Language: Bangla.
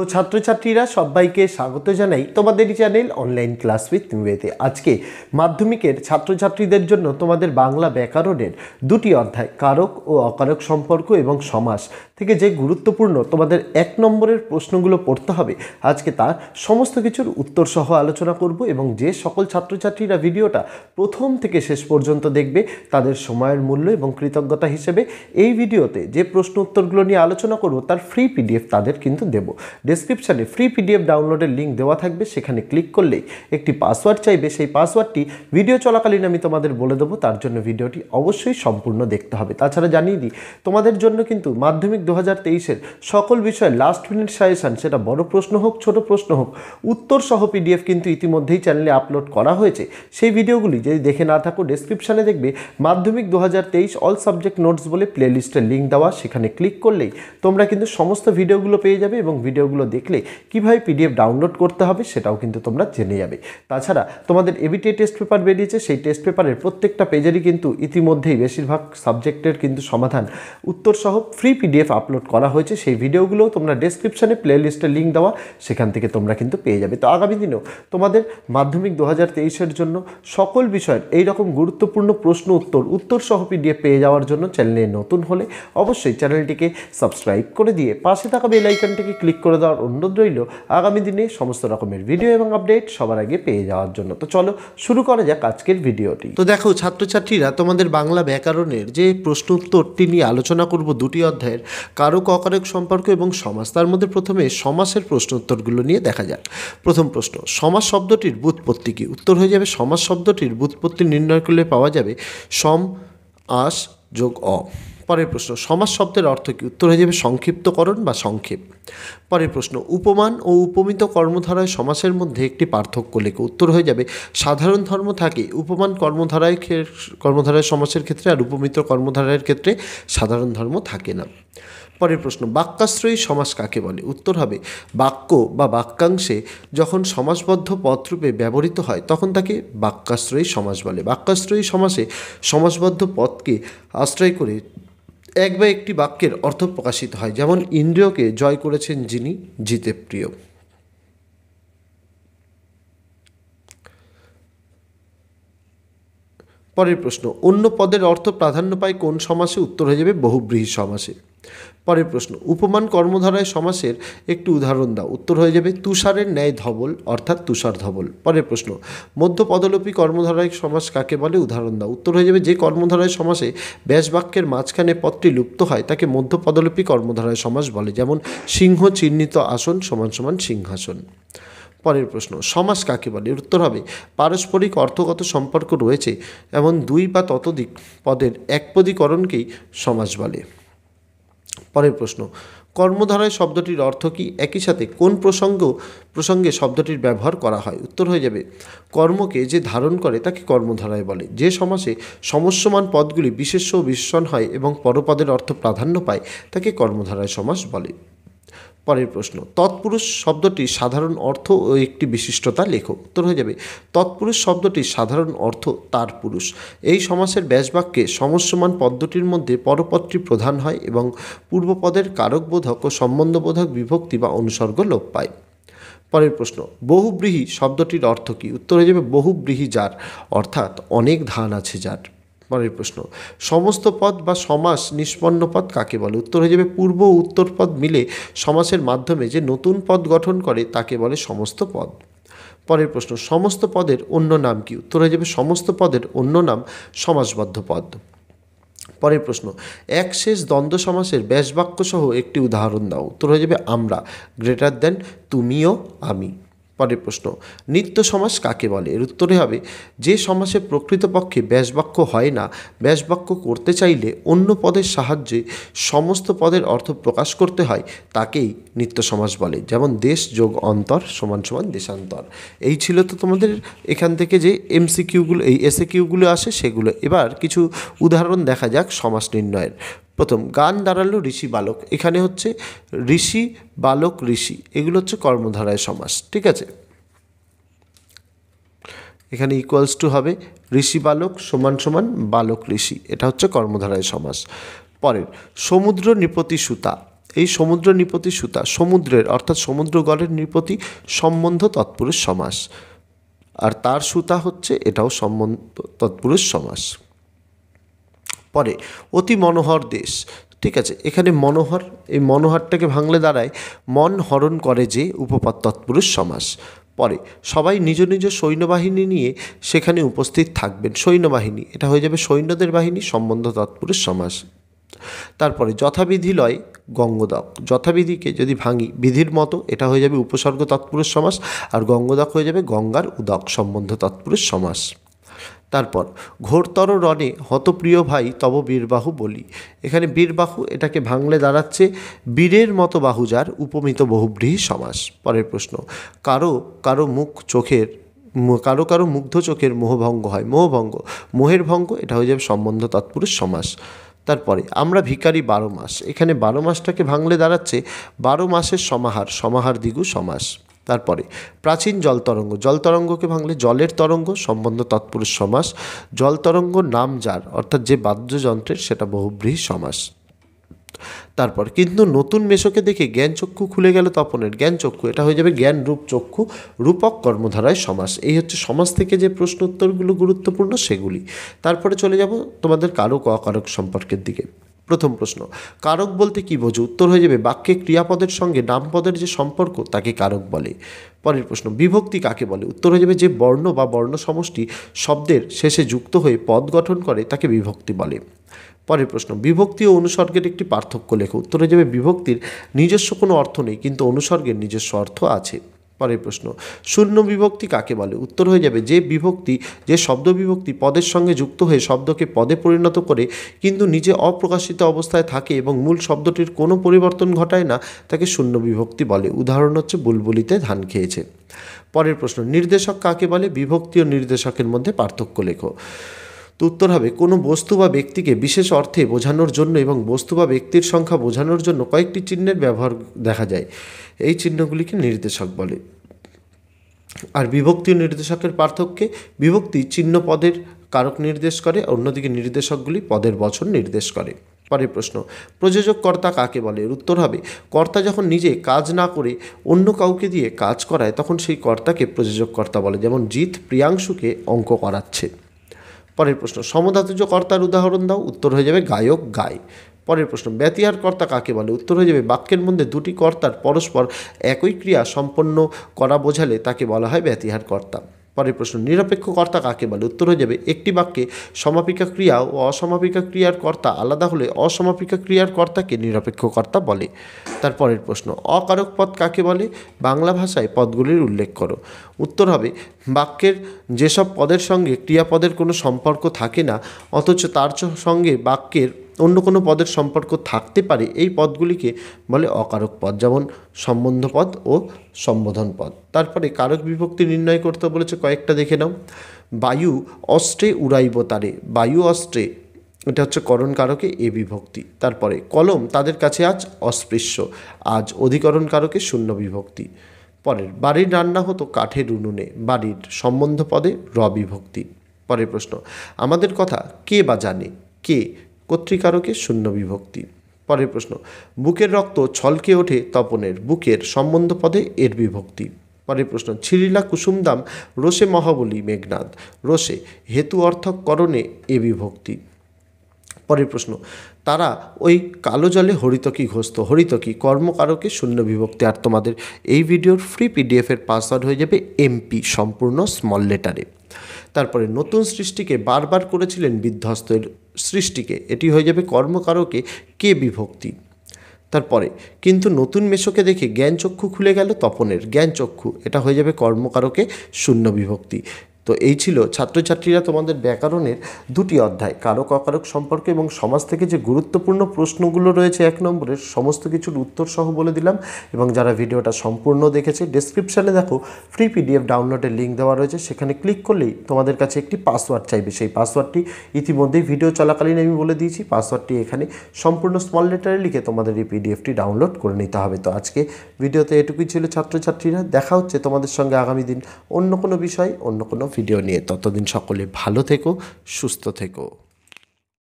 তো ছাত্রছাত্রীরা সবাইকে স্বাগত জানাই তোমাদের চ্যানেল অনলাইন ক্লাস উইথ ওয়েতে আজকে মাধ্যমিকের ছাত্রছাত্রীদের জন্য তোমাদের বাংলা ব্যাকরণের দুটি অধ্যায় কারক ও অকারক সম্পর্ক এবং সমাস থেকে যে গুরুত্বপূর্ণ তোমাদের এক নম্বরের প্রশ্নগুলো পড়তে হবে আজকে তার সমস্ত কিছুর উত্তর সহ আলোচনা করব এবং যে সকল ছাত্রছাত্রীরা ভিডিওটা প্রথম থেকে শেষ পর্যন্ত দেখবে তাদের সময়ের মূল্য এবং কৃতজ্ঞতা হিসেবে এই ভিডিওতে যে প্রশ্ন উত্তরগুলো নিয়ে আলোচনা করব তার ফ্রি পিডিএফ তাদের কিন্তু দেব ডিসক্রিপশানে ফ্রি পিডিএফ ডাউনলোডের লিঙ্ক দেওয়া থাকবে সেখানে ক্লিক করলেই একটি পাসওয়ার্ড চাইবে সেই পাসওয়ার্ডটি ভিডিও চলাকালীন আমি তোমাদের বলে দেবো তার জন্য ভিডিওটি অবশ্যই সম্পূর্ণ দেখতে হবে তাছাড়া জানিয়ে দিই তোমাদের জন্য কিন্তু মাধ্যমিক দু হাজার সকল বিষয়ে লাস্ট মিনিট সাজেশান সেটা বড় প্রশ্ন হোক ছোট প্রশ্ন হোক উত্তর সহ পিডিএফ কিন্তু ইতিমধ্যেই চ্যানেলে আপলোড করা হয়েছে সেই ভিডিওগুলি যদি দেখে না থাকো ডেসক্রিপশানে দেখবে মাধ্যমিক দু অল সাবজেক্ট নোটস বলে প্লেলিস্টের লিঙ্ক দেওয়া সেখানে ক্লিক করলেই তোমরা কিন্তু সমস্ত ভিডিওগুলো পেয়ে যাবে এবং ভিডিও ভিডিওগুলো দেখলে কিভাবে পিডিএফ ডাউনলোড করতে হবে সেটাও কিন্তু তোমরা জেনে যাবে তাছাড়া তোমাদের এবিটি টেস্ট পেপার বেরিয়েছে সেই টেস্ট পেপারের প্রত্যেকটা পেজেরই কিন্তু ইতিমধ্যেই বেশিরভাগ সাবজেক্টের কিন্তু সমাধান উত্তরসহ ফ্রি পিডিএফ আপলোড করা হয়েছে সেই ভিডিওগুলোও তোমরা ডেসক্রিপশানে প্লেলিস্টে লিঙ্ক দেওয়া সেখান থেকে তোমরা কিন্তু পেয়ে যাবে তো আগামী দিনেও তোমাদের মাধ্যমিক দু হাজার জন্য সকল বিষয়ের এই রকম গুরুত্বপূর্ণ প্রশ্ন উত্তর উত্তরসহ পিডিএফ পেয়ে যাওয়ার জন্য চ্যানেলে নতুন হলে অবশ্যই চ্যানেলটিকে সাবস্ক্রাইব করে দিয়ে পাশে থাকা বেলাইকানটিকে ক্লিক করে করে দেওয়ার অনুরোধ রইল আগামী দিনে সমস্ত রকমের ভিডিও এবং আপডেট সবার আগে পেয়ে যাওয়ার জন্য তো চলো শুরু করা যাক আজকের ভিডিওটি তো দেখো ছাত্রছাত্রীরা তোমাদের বাংলা ব্যাকরণের যে প্রশ্ন উত্তরটি নিয়ে আলোচনা করব দুটি অধ্যায়ের কারো ককারক সম্পর্ক এবং সমাজ তার মধ্যে প্রথমে সমাসের প্রশ্ন উত্তরগুলো নিয়ে দেখা যাক প্রথম প্রশ্ন সমাজ শব্দটির বুৎপত্তি কি উত্তর হয়ে যাবে সমাজ শব্দটির বুৎপত্তি নির্ণয় করলে পাওয়া যাবে সম আস যোগ অ পরের প্রশ্ন সমাজ শব্দের অর্থ কী উত্তর হয়ে যাবে সংক্ষিপ্তকরণ বা সংক্ষেপ পরের প্রশ্ন উপমান ও উপমিত কর্মধারায় সমাসের মধ্যে একটি পার্থক্য লেখে উত্তর হয়ে যাবে সাধারণ ধর্ম থাকে উপমান কর্মধারায় কর্মধারায় সমাসের ক্ষেত্রে আর উপমিত কর্মধারার ক্ষেত্রে সাধারণ ধর্ম থাকে না পরের প্রশ্ন বাক্যাশ্রয়ী সমাস কাকে বলে উত্তর হবে বাক্য বা বাক্যাংশে যখন সমাসবদ্ধ পদরূপে ব্যবহৃত হয় তখন তাকে বাক্যাশ্রয়ী সমাস বলে বাক্যাশ্রয়ী সমাসে সমাসবদ্ধ পদকে আশ্রয় করে এক বা একটি বাক্যের অর্থ প্রকাশিত হয় যেমন ইন্দ্রিয়কে জয় করেছেন যিনি জিতে প্রিয় পরের প্রশ্ন অন্য পদের অর্থ প্রাধান্য পায় কোন সমাসে উত্তর হয়ে যাবে বহুব্রীহী সমাসে পরের প্রশ্ন উপমান কর্মধারায় সমাসের একটি উদাহরণ দাও উত্তর হয়ে যাবে তুষারের ন্যায় ধবল অর্থাৎ তুষার ধবল পরের প্রশ্ন মধ্য পদলোপী কর্মধারায় সমাস কাকে বলে উদাহরণ দাও উত্তর হয়ে যাবে যে কর্মধারায় সমাসে ব্যাসবাক্যের মাঝখানে পদটি লুপ্ত হয় তাকে মধ্য পদলোপী কর্মধারায় সমাস বলে যেমন সিংহ চিহ্নিত আসন সমান সমান সিংহাসন পরের প্রশ্ন সমাজ কাকে বলে উত্তর হবে পারস্পরিক অর্থগত সম্পর্ক রয়েছে এমন দুই বা ততোধিক পদের একপদীকরণকেই সমাজ বলে পরের প্রশ্ন কর্মধারায় শব্দটির অর্থ কি একই সাথে কোন প্রসঙ্গ প্রসঙ্গে শব্দটির ব্যবহার করা হয় উত্তর হয়ে যাবে কর্মকে যে ধারণ করে তাকে কর্মধারায় বলে যে সমাসে সমস্যমান পদগুলি বিশেষ্য ও বিশেষণ হয় এবং পরপদের অর্থ প্রাধান্য পায় তাকে কর্মধারায় সমাজ বলে পরের প্রশ্ন তৎপুরুষ শব্দটি সাধারণ অর্থ ও একটি বিশিষ্টতা লেখক উত্তর হয়ে যাবে তৎপুরুষ শব্দটি সাধারণ অর্থ তার পুরুষ এই সমাসের ব্যাসবাক্যে সমস্যমান পদ্মটির মধ্যে পরপদটি প্রধান হয় এবং পূর্বপদের কারকবোধক ও সম্বন্ধবোধক বিভক্তি বা অনুসর্গ লোপ পায় পরের প্রশ্ন বহুব্রীহি শব্দটির অর্থ কী উত্তর হয়ে যাবে বহুব্রীহি যার অর্থাৎ অনেক ধান আছে যার পরের প্রশ্ন সমস্ত পদ বা সমাস নিষ্পন্ন পদ কাকে বলে উত্তর হয়ে যাবে পূর্ব ও উত্তর পদ মিলে সমাসের মাধ্যমে যে নতুন পদ গঠন করে তাকে বলে সমস্ত পদ পরের প্রশ্ন সমস্ত পদের অন্য নাম কি উত্তর হয়ে যাবে সমস্ত পদের অন্য নাম সমাসবদ্ধ পদ পরের প্রশ্ন এক শেষ দ্বন্দ্ব সমাসের ব্যাসবাক্য সহ একটি উদাহরণ দাও উত্তর হয়ে যাবে আমরা গ্রেটার দেন তুমিও আমি পরের প্রশ্ন নিত্য সমাস কাকে বলে এর উত্তরে হবে যে সমাসে প্রকৃতপক্ষে ব্যাসবাক্য হয় না ব্যাসবাক্য করতে চাইলে অন্য পদের সাহায্যে সমস্ত পদের অর্থ প্রকাশ করতে হয় তাকেই নিত্য সমাস বলে যেমন দেশ যোগ অন্তর সমান সমান দেশান্তর এই ছিল তো তোমাদের এখান থেকে যে এমসিকিউগুলো এই এসএ কিউগুলো আসে সেগুলো এবার কিছু উদাহরণ দেখা যাক সমাস নির্ণয়ের প্রথম গান দাঁড়ালো ঋষি বালক এখানে হচ্ছে ঋষি বালক ঋষি এগুলো হচ্ছে কর্মধারায় সমাস ঠিক আছে এখানে ইকুয়ালস টু হবে ঋষি বালক সমান সমান বালক ঋষি এটা হচ্ছে কর্মধারায় সমাস পরের সমুদ্র নিপতি সুতা এই সমুদ্র নিপতি সুতা সমুদ্রের অর্থাৎ সমুদ্রগড়ের নিপতি সম্বন্ধ তৎপুরুষ সমাস আর তার সুতা হচ্ছে এটাও সম্বন্ধ তৎপুরুষ সমাস পরে অতি মনোহর দেশ ঠিক আছে এখানে মনোহর এই মনোহরটাকে ভাঙলে দাঁড়ায় মন হরণ করে যে উপপাদ তৎপুরুষ সমাস পরে সবাই নিজ নিজ সৈন্যবাহিনী নিয়ে সেখানে উপস্থিত থাকবেন সৈন্যবাহিনী এটা হয়ে যাবে সৈন্যদের বাহিনী সম্বন্ধ তৎপুরুষ সমাস তারপরে যথাবিধি লয় গঙ্গদক যথাবিধিকে যদি ভাঙি বিধির মতো এটা হয়ে যাবে উপসর্গ তৎপুরুষ সমাস আর গঙ্গদক হয়ে যাবে গঙ্গার উদক সম্বন্ধ তৎপুরুষ সমাস তারপর ঘোরতর রণে হতপ্রিয় ভাই তব বীরবাহু বলি এখানে বীরবাহু এটাকে ভাঙলে দাঁড়াচ্ছে বীরের মতো বাহু যার উপমিত বহুব্রীহী সমাস পরের প্রশ্ন কারো কারো মুখ চোখের কারো কারো মুগ্ধ চোখের মোহভঙ্গ হয় মোহভঙ্গ মোহের ভঙ্গ এটা হয়ে যাবে সম্বন্ধ তৎপুরুষ সমাস তারপরে আমরা ভিকারি বারো মাস এখানে বারো মাসটাকে ভাঙলে দাঁড়াচ্ছে বারো মাসের সমাহার সমাহার দিগু সমাস তারপরে প্রাচীন জলতরঙ্গ জলতরঙ্গকে জল তরঙ্গকে ভাঙলে জলের তরঙ্গ সম্বন্ধ তৎপুরুষ সমাস জল তরঙ্গ নাম যার অর্থাৎ যে বাদ্যযন্ত্রের সেটা বহুব্রীহী সমাস তারপর কিন্তু নতুন মেশকে দেখে জ্ঞানচক্ষু খুলে গেল তপনের জ্ঞানচক্ষু এটা হয়ে যাবে জ্ঞান রূপ চক্ষু রূপক কর্মধারায় সমাস এই হচ্ছে সমাজ থেকে যে প্রশ্ন উত্তরগুলো গুরুত্বপূর্ণ সেগুলি তারপরে চলে যাব তোমাদের কারক অকারক সম্পর্কের দিকে প্রথম প্রশ্ন কারক বলতে কী বোঝো উত্তর হয়ে যাবে বাক্যে ক্রিয়াপদের সঙ্গে নামপদের যে সম্পর্ক তাকে কারক বলে পরের প্রশ্ন বিভক্তি কাকে বলে উত্তর হয়ে যাবে যে বর্ণ বা বর্ণ সমষ্টি শব্দের শেষে যুক্ত হয়ে পদ গঠন করে তাকে বিভক্তি বলে পরের প্রশ্ন বিভক্তি ও অনুসর্গের একটি পার্থক্য লেখো উত্তর হয়ে যাবে বিভক্তির নিজস্ব কোনো অর্থ নেই কিন্তু অনুসর্গের নিজস্ব অর্থ আছে পরের প্রশ্ন শূন্য বিভক্তি কাকে বলে উত্তর হয়ে যাবে যে বিভক্তি যে শব্দ বিভক্তি পদের সঙ্গে যুক্ত হয়ে শব্দকে পদে পরিণত করে কিন্তু নিজে অপ্রকাশিত অবস্থায় থাকে এবং মূল শব্দটির কোনো পরিবর্তন ঘটায় না তাকে শূন্য বিভক্তি বলে উদাহরণ হচ্ছে বুলবুলিতে ধান খেয়েছে পরের প্রশ্ন নির্দেশক কাকে বলে বিভক্তি ও নির্দেশকের মধ্যে পার্থক্য লেখো তো উত্তর হবে কোনো বস্তু বা ব্যক্তিকে বিশেষ অর্থে বোঝানোর জন্য এবং বস্তু বা ব্যক্তির সংখ্যা বোঝানোর জন্য কয়েকটি চিহ্নের ব্যবহার দেখা যায় এই চিহ্নগুলিকে নির্দেশক বলে আর বিভক্তি নির্দেশকের পার্থক্যে বিভক্তি চিহ্ন পদের কারক নির্দেশ করে অন্যদিকে নির্দেশকগুলি পদের বছর নির্দেশ করে পরের প্রশ্ন প্রযোজক কর্তা কাকে বলে উত্তর হবে কর্তা যখন নিজে কাজ না করে অন্য কাউকে দিয়ে কাজ করায় তখন সেই কর্তাকে প্রযোজক কর্তা বলে যেমন জিৎ প্রিয়াংশুকে অঙ্ক করাচ্ছে পরের প্রশ্ন সমধাতুজ কর্তার উদাহরণ দাও উত্তর হয়ে যাবে গায়ক গায় পরের প্রশ্ন ব্যতিহার কর্তা কাকে বলে উত্তর হয়ে যাবে বাক্যের মধ্যে দুটি কর্তার পরস্পর একই ক্রিয়া সম্পন্ন করা বোঝালে তাকে বলা হয় ব্যতিহার কর্তা পরের প্রশ্ন নিরপেক্ষ কর্তা কাকে বলে উত্তর হয়ে যাবে একটি বাক্যে সমাপিকা ক্রিয়া ও অসমাপিকা ক্রিয়ার কর্তা আলাদা হলে অসমাপিকা ক্রিয়ার কর্তাকে নিরপেক্ষ কর্তা বলে তারপরের প্রশ্ন অকারক পদ কাকে বলে বাংলা ভাষায় পদগুলির উল্লেখ করো উত্তর হবে বাক্যের যেসব পদের সঙ্গে ক্রিয়াপদের কোনো সম্পর্ক থাকে না অথচ তার সঙ্গে বাক্যের অন্য কোনো পদের সম্পর্ক থাকতে পারে এই পদগুলিকে বলে অকারক পদ যেমন সম্বন্ধ পদ ও সম্বোধন পদ তারপরে কারক বিভক্তি নির্ণয় করতে বলেছে কয়েকটা দেখে নাও বায়ু অস্ত্রে উড়াইব তারে বায়ু অস্ত্রে এটা হচ্ছে করণ কারকে এ বিভক্তি তারপরে কলম তাদের কাছে আজ অস্পৃশ্য আজ অধিকরণ কারকে শূন্য বিভক্তি পরের বাড়ির রান্না হতো কাঠের উনুনে বাড়ির সম্বন্ধ পদে র বিভক্তি পরের প্রশ্ন আমাদের কথা কে বা জানে কে কর্তৃকারকে শূন্য বিভক্তি পরের প্রশ্ন বুকের রক্ত ছলকে ওঠে তপনের বুকের সম্বন্ধ পদে এর বিভক্তি পরের প্রশ্ন ছিরিলা কুসুমদাম রোষে মহাবলী মেঘনাদ রোষে হেতু অর্থ করণে এ বিভক্তি পরের প্রশ্ন তারা ওই কালো জলে হরিতকি ঘোষত হরিতকি কর্মকারকে শূন্য বিভক্তি আর তোমাদের এই ভিডিওর ফ্রি পিডিএফের পাসওয়ার্ড হয়ে যাবে এমপি সম্পূর্ণ স্মল লেটারে তারপরে নতুন সৃষ্টিকে বারবার করেছিলেন বিধ্বস্তের সৃষ্টিকে এটি হয়ে যাবে কর্মকারকে কে বিভক্তি তারপরে কিন্তু নতুন মেশকে দেখে জ্ঞানচক্ষু খুলে গেল তপনের জ্ঞানচক্ষু এটা হয়ে যাবে কর্মকারকে শূন্য বিভক্তি তো এই ছিল ছাত্রছাত্রীরা তোমাদের ব্যাকরণের দুটি অধ্যায় কারক অকারক সম্পর্কে এবং সমাজ থেকে যে গুরুত্বপূর্ণ প্রশ্নগুলো রয়েছে এক নম্বরের সমস্ত কিছুর উত্তর সহ বলে দিলাম এবং যারা ভিডিওটা সম্পূর্ণ দেখেছে ডেসক্রিপশানে দেখো ফ্রি পিডিএফ ডাউনলোডের লিঙ্ক দেওয়া রয়েছে সেখানে ক্লিক করলেই তোমাদের কাছে একটি পাসওয়ার্ড চাইবে সেই পাসওয়ার্ডটি ইতিমধ্যেই ভিডিও চলাকালীন আমি বলে দিয়েছি পাসওয়ার্ডটি এখানে সম্পূর্ণ স্মল লেটারে লিখে তোমাদের এই পিডিএফটি ডাউনলোড করে নিতে হবে তো আজকে ভিডিওতে এটুকুই ছিল ছাত্রছাত্রীরা দেখা হচ্ছে তোমাদের সঙ্গে আগামী দিন অন্য কোনো বিষয় অন্য কোনো ভিডিও নিয়ে ততদিন সকলে ভালো থেকো সুস্থ থেকো